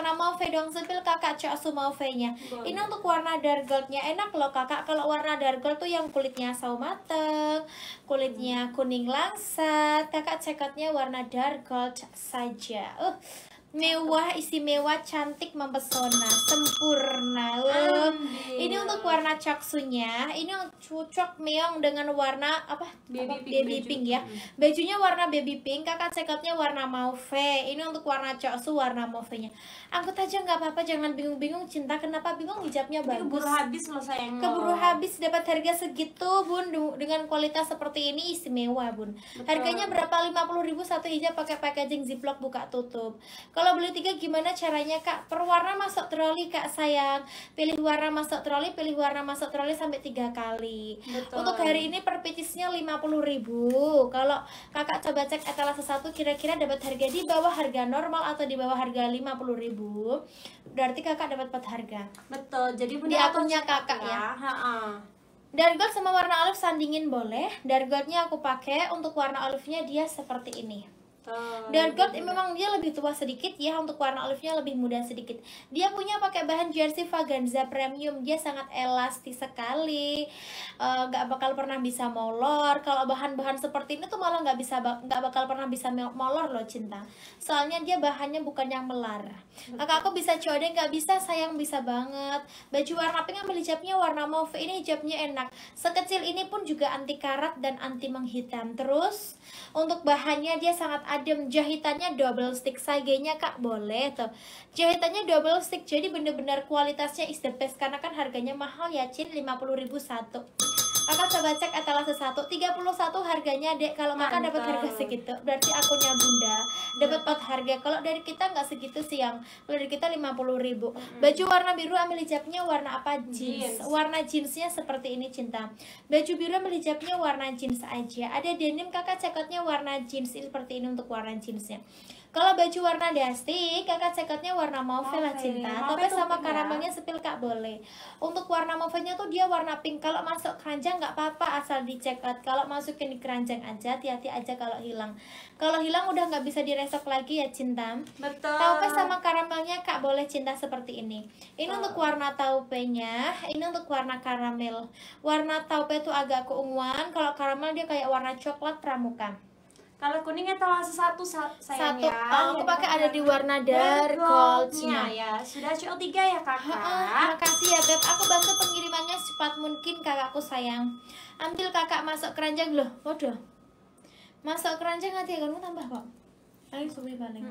warna mauve dong sambil kakak cok su mauve nya ini untuk warna dark goldnya enak loh kakak kalau warna dark gold tuh yang kulitnya sawo mateng kulitnya hmm. kuning langsat kakak cekatnya warna dark gold saja uh mewah, istimewa, cantik, mempesona, sempurna. Loh. Ini untuk warna caksunya, ini cocok meong dengan warna apa? Baby, apa? Pink, baby baju. pink ya. Hmm. Bajunya warna baby pink, kakak sekatnya warna mauve. Ini untuk warna caksu warna mauve-nya. Angkut aja nggak apa-apa, jangan bingung-bingung cinta. Kenapa bingung hijabnya bagus? Keburu habis loh sayang. Keburu habis dapat harga segitu, Bun. Dengan kualitas seperti ini istimewa, Bun. Betul. Harganya berapa? lima puluh ribu satu hijab pakai packaging ziplock buka tutup. Kalau beli tiga gimana caranya kak? Perwarna warna masuk troli kak sayang. Pilih warna masuk troli, pilih warna masuk troli sampai tiga kali. Betul. Untuk hari ini per puluh ribu. Kalau kakak coba cek etalase satu kira-kira dapat harga di bawah harga normal atau di bawah harga lima puluh ribu. Berarti kakak dapat empat harga. Betul. Jadi di akunnya kakak ya. ya. Ha -ha. sama warna olive sandingin boleh. Dargotnya aku pakai untuk warna olive-nya dia seperti ini. Dan Gold ini eh, memang dia lebih tua sedikit ya untuk warna olive-nya lebih muda sedikit. Dia punya pakai bahan jersey Vaganza premium. Dia sangat elastis sekali. Eh, nggak uh, bakal pernah bisa molor. Kalau bahan-bahan seperti ini tuh malah nggak bisa nggak bakal pernah bisa molor loh cinta. Soalnya dia bahannya bukan yang melar. Maka aku bisa coba nggak bisa sayang bisa banget. Baju warna pink ambil hijabnya warna mauve ini hijabnya enak. Sekecil ini pun juga anti karat dan anti menghitam. Terus untuk bahannya dia sangat adem jahitannya double stick sagenya kak boleh tuh jahitannya double stick jadi bener-bener kualitasnya is the best karena kan harganya mahal ya Cin 50.000 satu kakak coba cek etalase satu 31 harganya dek kalau makan dapat harga segitu berarti akunnya bunda dapat pot harga kalau dari kita nggak segitu sih yang dari kita 50 ribu baju warna biru ambil hijabnya warna apa jeans, warna jeansnya seperti ini cinta baju biru ambil hijabnya warna jeans aja ada denim kakak cekotnya warna jeans ini seperti ini untuk warna jeansnya kalau baju warna dusty, kakak cekatnya warna mauve lah cinta. Mauve Tapi sama karamelnya sepil kak boleh. Untuk warna mauve tuh dia warna pink. Kalau masuk keranjang nggak apa-apa asal dicekat. Kalau masukin di keranjang aja, hati-hati aja kalau hilang. Kalau hilang udah nggak bisa diresok lagi ya cinta. Betul. Taupe sama karamelnya kak boleh cinta seperti ini. Ini oh. untuk warna taupe nya, ini untuk warna karamel. Warna taupe tuh agak keunguan. Kalau karamel dia kayak warna coklat pramuka kalau kuningnya etalase satu saya satu. Oh, aku pakai ada di warna dark goldnya ya. Nah. Sudah co tiga ya kakak. Terima kasih ya beb. Aku bantu pengirimannya secepat mungkin kakakku sayang. Ambil kakak masuk keranjang loh. Waduh. Masuk keranjang nanti ya, kamu tambah kok. Ayo suwi paling.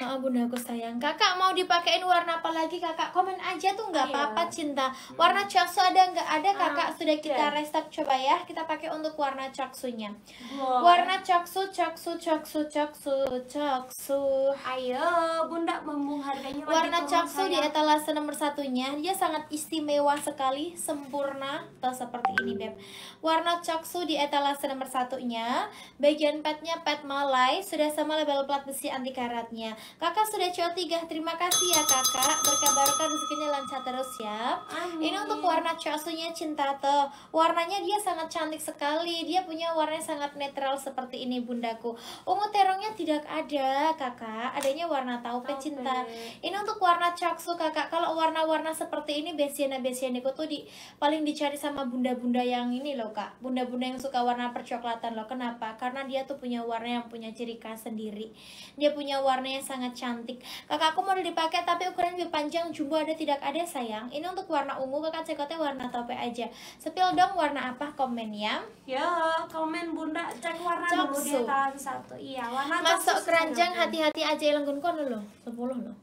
Oh, ya bunda aku sayang. Kakak mau dipakein warna apa lagi kakak? Komen aja tuh nggak iya. apa-apa cinta. Warna caksu ada nggak ada ah, kakak? Sudah kita restart restock coba ya. Kita pakai untuk warna caksunya. Wow. Warna caksu, caksu, caksu, caksu, caksu. Ayo, bunda mumpung harganya Warna caksu di etalase nomor satunya. Dia sangat istimewa sekali, sempurna. Tuh seperti ini beb. Warna caksu di etalase nomor satunya. Bagian petnya pet malai Sudah sama label plat besi anti karatnya. Kakak sudah co tiga, Terima kasih ya kakak. Berkabarkan rezekinya lancar terus ya. Amin. Ini untuk warna cosunya cinta tuh. Warnanya dia sangat cantik sekali. Dia punya warna yang sangat netral seperti ini bundaku. Ungu terongnya tidak ada kakak. Adanya warna taupe cinta. Ini untuk warna caksu kakak. Kalau warna-warna seperti ini besiana-besianiku tuh di paling dicari sama bunda-bunda yang ini loh kak. Bunda-bunda yang suka warna percoklatan loh. Kenapa? Karena dia tuh punya warna yang punya ciri khas sendiri. Dia punya warna yang sangat cantik Kakakku mau dipakai tapi ukuran lebih panjang jumbo ada tidak ada sayang Ini untuk warna ungu kakak cekotnya warna tope aja Sepil dong warna apa komen ya Ya komen bunda cek warna Coksu. dulu di satu Iya warna Masuk keranjang hati-hati aja ilenggunku dulu 10 loh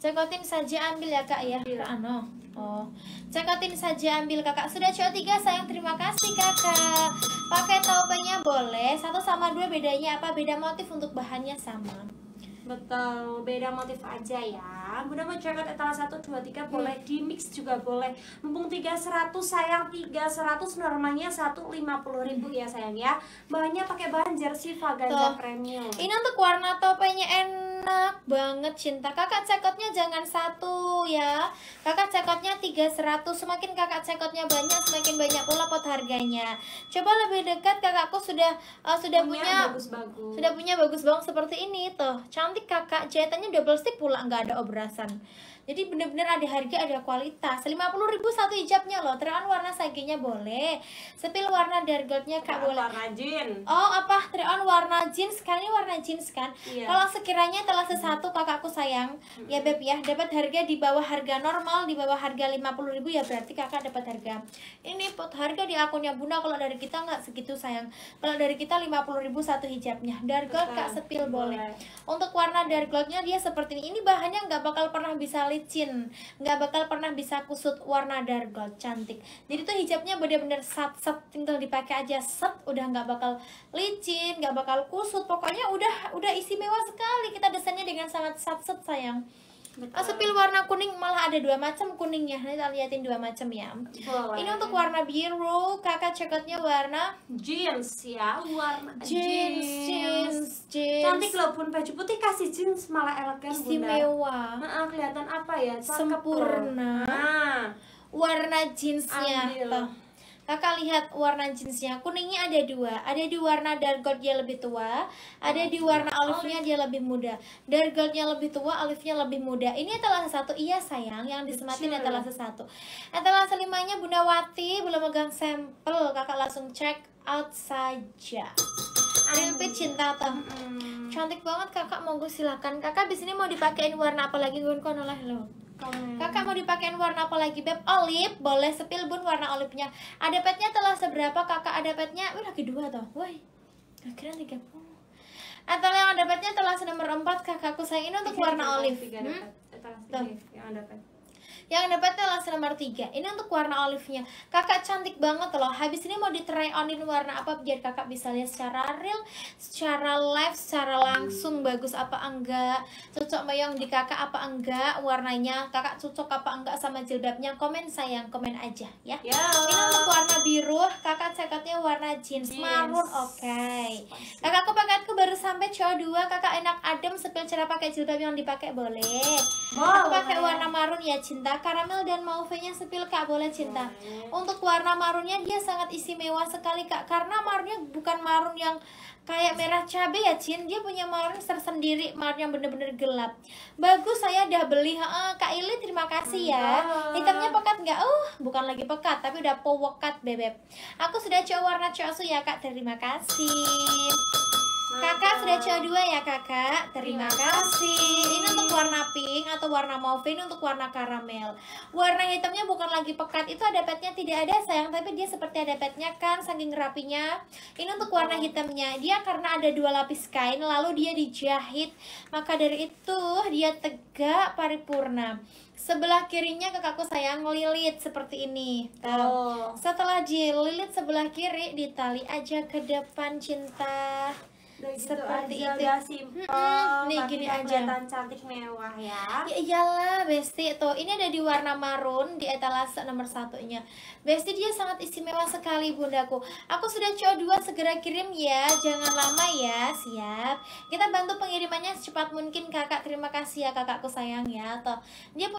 Cekotin saja ambil ya kak ya Ano ah, Oh Cekotin saja ambil kakak Sudah CO3 sayang terima kasih kakak Pakai topengnya boleh Satu sama dua bedanya apa? Beda motif untuk bahannya sama Betul, beda motif aja ya. bunda mau jaket etala 1 2 3 boleh hmm. di mix juga boleh. Mumpung 300 sayang 300 normalnya 150.000 hmm. ya sayang ya. Bahannya pakai bahan jersey Vaganza Premium. Ini untuk warna topenya N enak banget Cinta kakak cekotnya jangan satu ya kakak cekotnya 300 semakin kakak cekotnya banyak semakin banyak pula pot harganya coba lebih dekat kakakku sudah uh, sudah punya, punya bagus -bagus. sudah punya bagus banget seperti ini tuh cantik kakak jahitannya double stick pula nggak ada obrasan jadi bener-bener ada harga ada kualitas 50000 satu hijabnya loh terang warna saginya boleh sepil warna dargoldnya kak boleh warna jeans oh apa terang warna jeans kan ini warna jeans kan iya. kalau sekiranya telah sesatu kakakku sayang -hmm. ya beb ya dapat harga di bawah harga normal di bawah harga 50000 ya berarti kakak dapat harga ini pot harga di akunnya bunda kalau dari kita nggak segitu sayang kalau dari kita 50000 satu hijabnya dark gold kak sepil boleh. boleh untuk warna dark dia seperti ini ini bahannya nggak bakal pernah bisa lihat licin nggak bakal pernah bisa kusut warna dark gold cantik jadi tuh hijabnya bener-bener sat sat tinggal dipakai aja set udah nggak bakal licin nggak bakal kusut pokoknya udah udah istimewa sekali kita desainnya dengan sangat sat set sayang Betul. Ah, sepil warna kuning malah ada dua macam kuningnya. nih kita liatin dua macam ya. Boleh. Ini untuk warna biru, kakak ceketnya warna jeans ya, warna jeans, jeans, jeans. jeans. Cantik loh pun baju putih kasih jeans malah elegan Istimewa. Bunda. Nah, kelihatan apa ya? Cakep Sempurna. Nah. Warna jeansnya. Ambil. Kakak lihat warna jeansnya Kuningnya ada dua. Ada di warna dark gold dia lebih tua. Ada di warna olive-nya dia lebih muda. Dark gold-nya lebih tua, olive-nya lebih muda. Ini adalah satu. Iya sayang, yang disematin adalah satu. adalah selimanya Bunda Wati belum megang sampel. Kakak langsung check out saja. Repeat cinta tuh. Mm -hmm. Cantik banget kakak, monggo silakan. Kakak di sini mau dipakein warna apa lagi? Gue konolah lo. Kakak mau dipakein warna apa lagi beb? Olive, boleh sepil bun warna olive-nya. Ada petnya telah seberapa kakak ada petnya? Wih lagi dua toh, woi. Akhirnya tiga puluh. Atau yang ada petnya telah nomor empat kakakku sayang ini untuk warna olive. Hmm? Tuh. Iya, yang ada pet yang dapatnya langsung nomor 3 ini untuk warna olive-nya kakak cantik banget loh habis ini mau di try onin warna apa biar kakak bisa lihat secara real secara live secara langsung bagus apa enggak cocok mayong di kakak apa enggak warnanya kakak cocok apa enggak sama jilbabnya komen sayang komen aja ya Yo. Ya. ini untuk warna biru kakak cekatnya warna jeans, jeans. marun oke okay. kakak aku baru sampai cow 2 kakak enak adem sepil cara pakai jilbab yang dipakai boleh oh, aku pakai warna marun ya cinta karamel dan mauvenya sepil kak boleh cinta untuk warna marunnya dia sangat istimewa sekali kak karena marunnya bukan marun yang kayak merah cabe ya Cin dia punya marun tersendiri marun yang bener-bener gelap bagus saya udah beli ha, Kak Ili terima kasih ya hitamnya pekat nggak uh bukan lagi pekat tapi udah powokat bebek aku sudah coba warna cosu ya Kak terima kasih Kakak sudah co dua ya kakak Terima iya. kasih Ini warna pink atau warna mauve ini untuk warna karamel. Warna hitamnya bukan lagi pekat, itu ada petnya tidak ada sayang, tapi dia seperti ada petnya kan saking rapinya. Ini untuk warna hitamnya. Dia karena ada dua lapis kain lalu dia dijahit. Maka dari itu dia tegak paripurna. Sebelah kirinya kakakku sayang lilit seperti ini. Oh. Setelah jil, lilit sebelah kiri ditali aja ke depan cinta. Gitu seperti itu. nih gini aja cantik mewah ya. Ya iyalah Besti tuh. Ini ada di warna marun di etalase nomor satunya. Besti dia sangat istimewa sekali bundaku. Aku sudah CO2 segera kirim ya. Jangan lama ya. Siap. Kita bantu pengirimannya secepat mungkin Kakak. Terima kasih ya Kakakku sayang ya. Toh dia